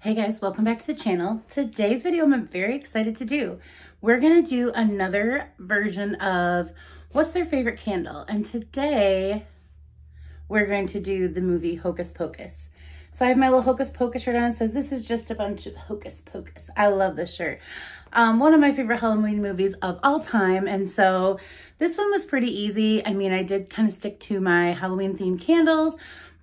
Hey guys, welcome back to the channel. Today's video I'm very excited to do. We're gonna do another version of what's their favorite candle? And today we're going to do the movie Hocus Pocus. So I have my little Hocus Pocus shirt on. It says, this is just a bunch of Hocus Pocus. I love this shirt. Um, one of my favorite Halloween movies of all time. And so this one was pretty easy. I mean, I did kind of stick to my Halloween themed candles,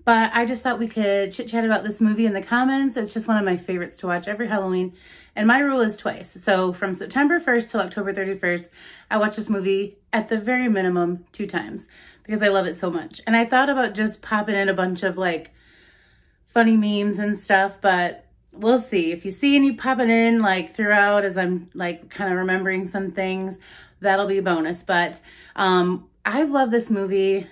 but I just thought we could chit chat about this movie in the comments. It's just one of my favorites to watch every Halloween. And my rule is twice. So from September 1st till October 31st, I watch this movie at the very minimum two times because I love it so much. And I thought about just popping in a bunch of like funny memes and stuff, but we'll see. If you see any popping in like throughout as I'm like kind of remembering some things, that'll be a bonus. But um, I've loved this movie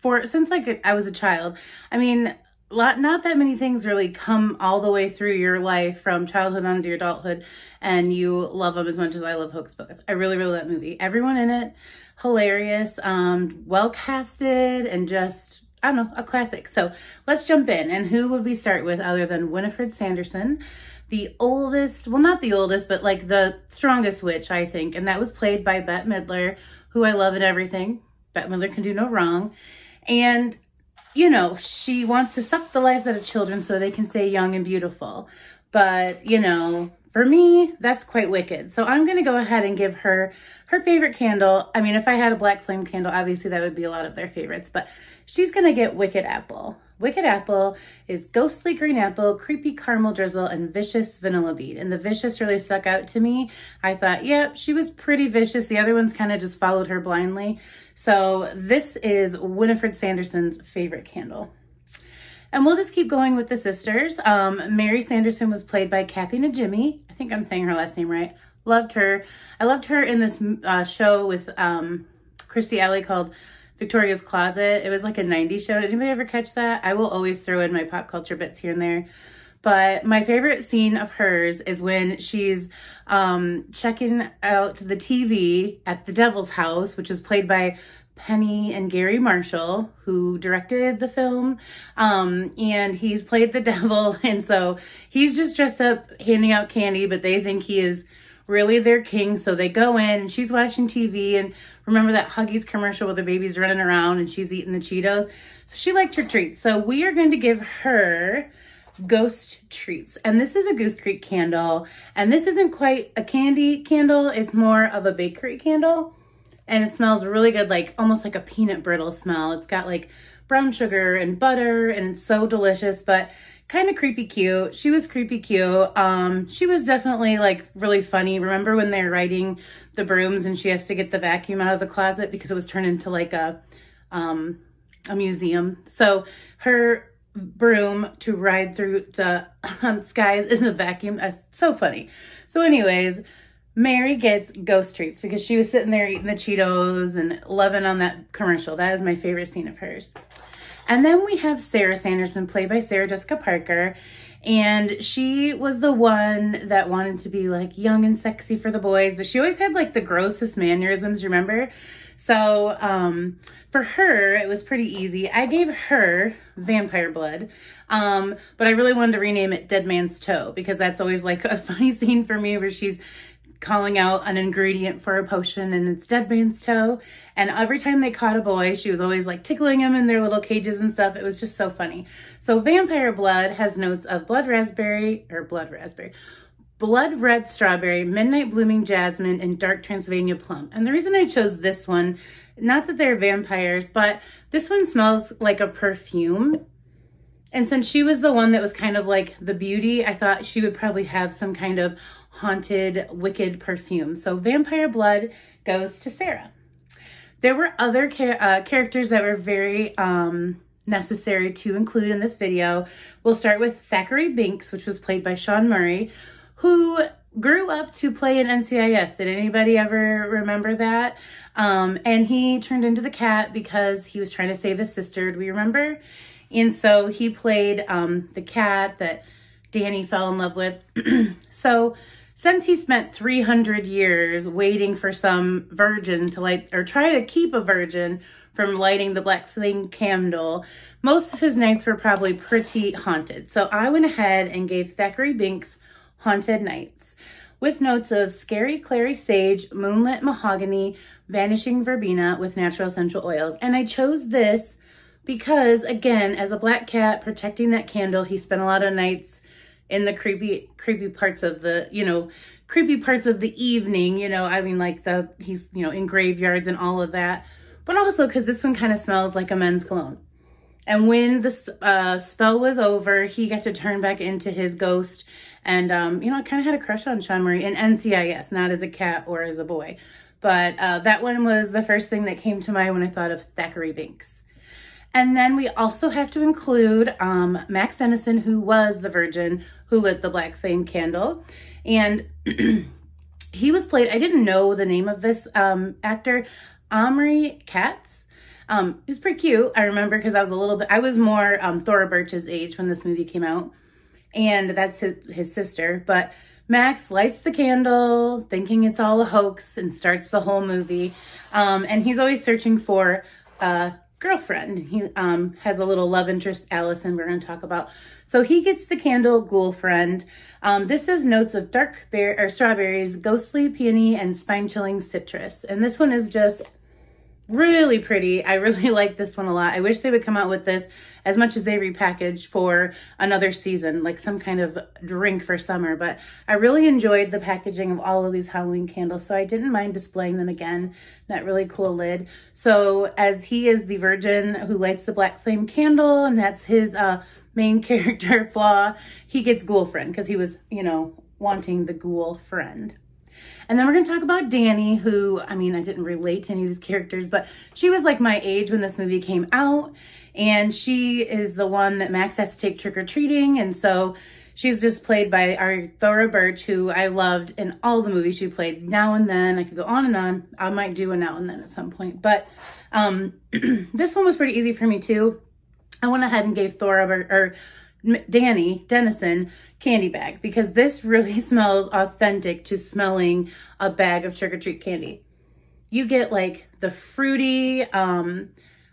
for since like I was a child. I mean, lot, not that many things really come all the way through your life from childhood on to your adulthood and you love them as much as I love Hocus Pocus. I really, really love that movie. Everyone in it, hilarious, um, well casted and just, I don't know, a classic. So let's jump in. And who would we start with other than Winifred Sanderson? The oldest, well, not the oldest, but like the strongest witch, I think. And that was played by Bette Midler, who I love and everything. Bette Midler can do no wrong. And, you know, she wants to suck the lives out of children so they can stay young and beautiful. But, you know, for me, that's quite wicked. So I'm going to go ahead and give her her favorite candle. I mean, if I had a black flame candle, obviously that would be a lot of their favorites, but she's going to get Wicked Apple. Wicked Apple is Ghostly Green Apple, Creepy Caramel Drizzle, and Vicious Vanilla Bead. And the Vicious really stuck out to me. I thought, yep, yeah, she was pretty vicious. The other ones kind of just followed her blindly. So this is Winifred Sanderson's favorite candle. And we'll just keep going with the sisters. Um, Mary Sanderson was played by Kathy Najimy. I think I'm saying her last name right. Loved her. I loved her in this uh, show with um, Christy Alley called Victoria's Closet. It was like a 90s show. Did anybody ever catch that? I will always throw in my pop culture bits here and there. But my favorite scene of hers is when she's um, checking out the TV at the Devil's House, which is played by Penny and Gary Marshall, who directed the film, um, and he's played the devil, and so he's just dressed up handing out candy, but they think he is really their king. So they go in and she's watching TV and remember that Huggies commercial where the baby's running around and she's eating the Cheetos. So she liked her treats. So we are going to give her ghost treats and this is a goose creek candle and this isn't quite a candy candle it's more of a bakery candle and it smells really good like almost like a peanut brittle smell it's got like brown sugar and butter and it's so delicious but kind of creepy cute. She was creepy cute. Um, she was definitely like really funny. Remember when they're riding the brooms and she has to get the vacuum out of the closet because it was turned into like a, um, a museum. So her broom to ride through the um, skies is a vacuum. That's so funny. So anyways, Mary gets ghost treats because she was sitting there eating the Cheetos and loving on that commercial. That is my favorite scene of hers. And then we have Sarah Sanderson, played by Sarah Jessica Parker. And she was the one that wanted to be like young and sexy for the boys, but she always had like the grossest mannerisms, remember? So um, for her, it was pretty easy. I gave her Vampire Blood, um, but I really wanted to rename it Dead Man's Toe because that's always like a funny scene for me where she's calling out an ingredient for a potion and it's dead man's toe. And every time they caught a boy, she was always like tickling him in their little cages and stuff. It was just so funny. So vampire blood has notes of blood raspberry or blood raspberry, blood red strawberry, midnight blooming jasmine, and dark Transylvania plum. And the reason I chose this one, not that they're vampires, but this one smells like a perfume. And since she was the one that was kind of like the beauty, I thought she would probably have some kind of haunted, wicked perfume. So Vampire Blood goes to Sarah. There were other uh, characters that were very um, necessary to include in this video. We'll start with Zachary Binks, which was played by Sean Murray, who grew up to play in NCIS. Did anybody ever remember that? Um, and he turned into the cat because he was trying to save his sister. Do we remember? And so he played um, the cat that Danny fell in love with. so since he spent 300 years waiting for some virgin to light or try to keep a virgin from lighting the black flame candle, most of his nights were probably pretty haunted. So I went ahead and gave Thackeray Binks Haunted Nights with notes of Scary Clary Sage, Moonlit Mahogany, Vanishing Verbena with natural essential oils. And I chose this because, again, as a black cat protecting that candle, he spent a lot of nights in the creepy creepy parts of the you know creepy parts of the evening you know i mean like the he's you know in graveyards and all of that but also because this one kind of smells like a men's cologne and when the uh, spell was over he got to turn back into his ghost and um, you know i kind of had a crush on sean marie in ncis not as a cat or as a boy but uh, that one was the first thing that came to mind when i thought of thackeray binks and then we also have to include um, Max Dennison, who was the virgin who lit the Black Flame candle. And he was played, I didn't know the name of this um, actor, Omri Katz. Um, he was pretty cute, I remember, because I was a little bit, I was more um, Thora Birch's age when this movie came out. And that's his, his sister. But Max lights the candle, thinking it's all a hoax, and starts the whole movie. Um, and he's always searching for uh, girlfriend. He um, has a little love interest, Allison, we're going to talk about. So he gets the candle Ghoulfriend. Um, this is notes of dark bear or strawberries, ghostly peony, and spine-chilling citrus. And this one is just really pretty. I really like this one a lot. I wish they would come out with this as much as they repackage for another season, like some kind of drink for summer. But I really enjoyed the packaging of all of these Halloween candles, so I didn't mind displaying them again. That really cool lid. So as he is the virgin who lights the black flame candle, and that's his uh, main character flaw, he gets ghoul friend because he was, you know, wanting the ghoul friend. And then we're going to talk about Danny, who, I mean, I didn't relate to any of these characters, but she was like my age when this movie came out. And she is the one that Max has to take trick-or-treating. And so she's just played by our Thora Birch, who I loved in all the movies she played now and then. I could go on and on. I might do a now and then at some point. But um, this one was pretty easy for me, too. I went ahead and gave Thora, or, or Danny Dennison candy bag because this really smells authentic to smelling a bag of trick-or-treat candy. You get like the fruity, um,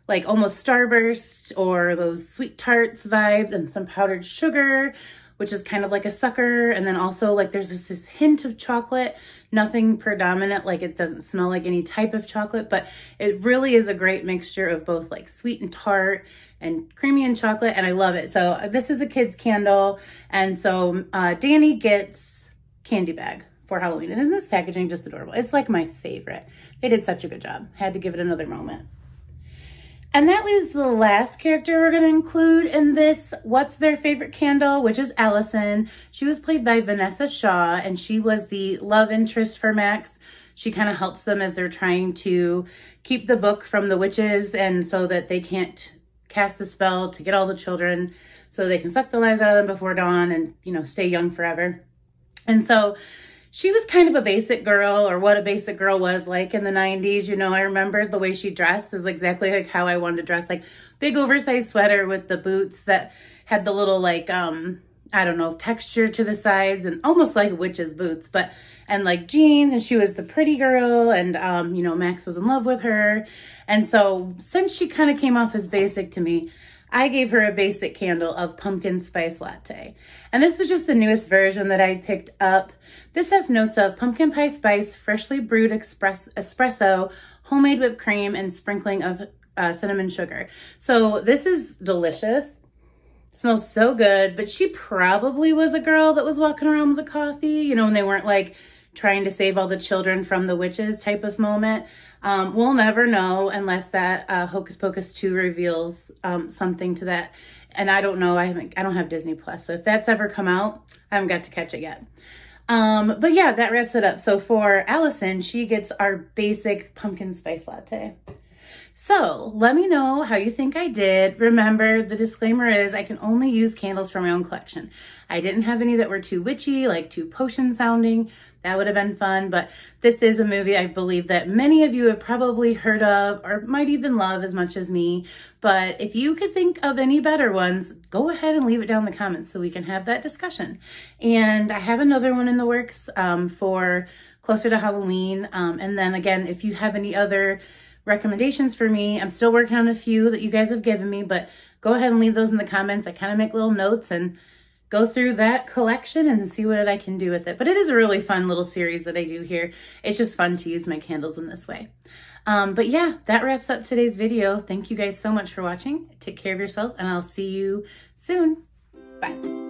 like almost Starburst or those sweet tarts vibes and some powdered sugar, which is kind of like a sucker. And then also like there's just this hint of chocolate, nothing predominant, like it doesn't smell like any type of chocolate, but it really is a great mixture of both like sweet and tart and creamy and chocolate and I love it. So uh, this is a kid's candle. And so uh, Danny gets candy bag for Halloween. And isn't this packaging just adorable? It's like my favorite. They did such a good job. Had to give it another moment. And that leaves the last character we're gonna include in this What's Their Favorite Candle, which is Allison. She was played by Vanessa Shaw and she was the love interest for Max. She kind of helps them as they're trying to keep the book from the witches and so that they can't cast the spell to get all the children so they can suck the lives out of them before dawn and, you know, stay young forever. And so she was kind of a basic girl or what a basic girl was like in the 90s. You know, I remember the way she dressed is exactly like how I wanted to dress, like big oversized sweater with the boots that had the little like um I don't know, texture to the sides and almost like witch's boots, but, and like jeans and she was the pretty girl and, um, you know, Max was in love with her. And so since she kind of came off as basic to me, I gave her a basic candle of pumpkin spice latte. And this was just the newest version that I picked up. This has notes of pumpkin pie spice, freshly brewed express, espresso, homemade whipped cream, and sprinkling of uh, cinnamon sugar. So this is delicious smells so good. But she probably was a girl that was walking around with a coffee, you know, and they weren't like trying to save all the children from the witches type of moment. Um, we'll never know unless that uh, Hocus Pocus 2 reveals um, something to that. And I don't know, I haven't, I don't have Disney Plus. So if that's ever come out, I haven't got to catch it yet. Um, but yeah, that wraps it up. So for Allison, she gets our basic pumpkin spice latte. So let me know how you think I did. Remember, the disclaimer is I can only use candles from my own collection. I didn't have any that were too witchy, like too potion sounding. That would have been fun, but this is a movie I believe that many of you have probably heard of or might even love as much as me. But if you could think of any better ones, go ahead and leave it down in the comments so we can have that discussion. And I have another one in the works um, for closer to Halloween. Um, and then again, if you have any other recommendations for me. I'm still working on a few that you guys have given me, but go ahead and leave those in the comments. I kind of make little notes and go through that collection and see what I can do with it. But it is a really fun little series that I do here. It's just fun to use my candles in this way. Um, but yeah, that wraps up today's video. Thank you guys so much for watching. Take care of yourselves and I'll see you soon. Bye.